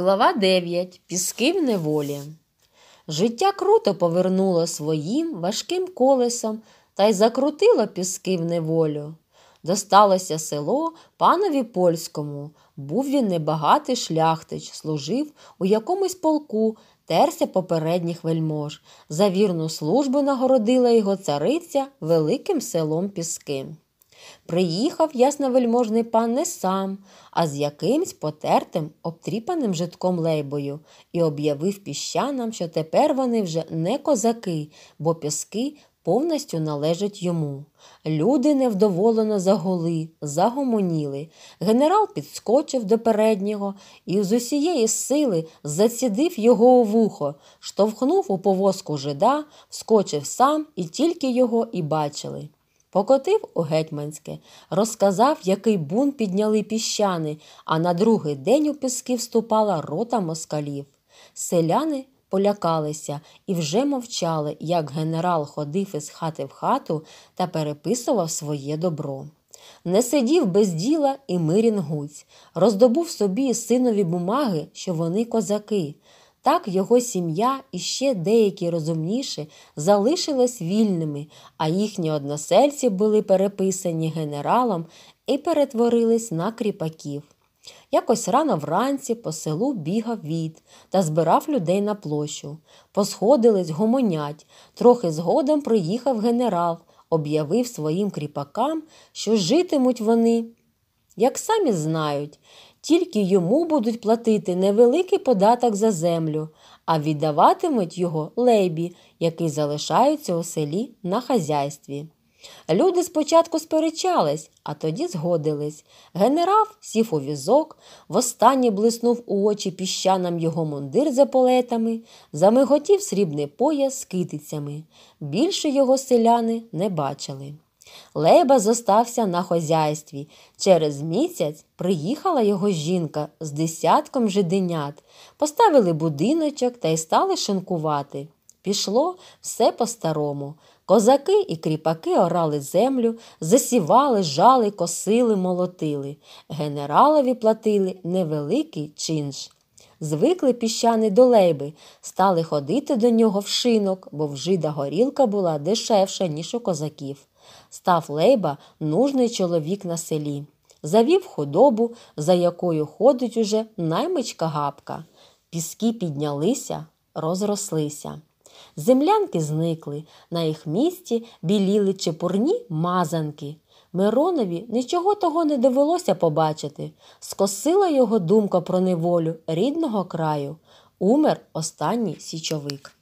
Глава 9. Піски в неволі. Життя круто повернуло своїм важким колесом та й закрутило піски в неволю. Досталося село панові польському. Був він небагатий шляхтич, служив у якомусь полку, терся попередніх вельмож. За вірну службу нагородила його цариця великим селом Піски. Приїхав ясновельможний пан не сам, а з якимсь потертим, обтріпаним житком лейбою, і об'явив піщанам, що тепер вони вже не козаки, бо піски повністю належать йому. Люди невдоволено загули, загомоніли. Генерал підскочив до переднього і з усієї сили зацідив його у вухо, штовхнув у повозку жида, вскочив сам, і тільки його і бачили. Покотив у гетьманське, розказав, який бун підняли піщани, а на другий день у піски вступала рота москалів. Селяни полякалися і вже мовчали, як генерал ходив із хати в хату та переписував своє добро. Не сидів без діла і Мирін Гуць, роздобув собі синові бумаги, що вони козаки. Так його сім'я і ще деякі розумніші залишились вільними, а їхні односельці були переписані генералом і перетворились на кріпаків. Якось рано вранці по селу бігав від та збирав людей на площу. Посходились гомонять. Трохи згодом приїхав генерал, об'явив своїм кріпакам, що житимуть вони. Як самі знають, тільки йому будуть платити невеликий податок за землю, а віддаватимуть його лейбі, який залишається у селі на хазяйстві. Люди спочатку сперечались, а тоді згодились. Генерал сів у візок, востаннє блиснув у очі піщанам його мундир за полетами, замиготів срібний пояс з китицями. Більше його селяни не бачили. Лейба зостався на хозяйстві. Через місяць приїхала його жінка з десятком жиденят, поставили будиночок та й стали шинкувати. Пішло все по-старому. Козаки і кріпаки орали землю, засівали, жали, косили, молотили. Генералові платили невеликий чинш. Звикли піщани до лейби, стали ходити до нього в шинок, бо в жида горілка була дешевша, ніж у козаків став Лейба нужний чоловік на селі. Завів худобу, за якою ходить уже наймичка гапка. Піски піднялися, розрослися. Землянки зникли, на їх місці біліли чепурні мазанки. Миронові нічого того не довелося побачити. Скосила його думка про неволю рідного краю. Умер останній січовик.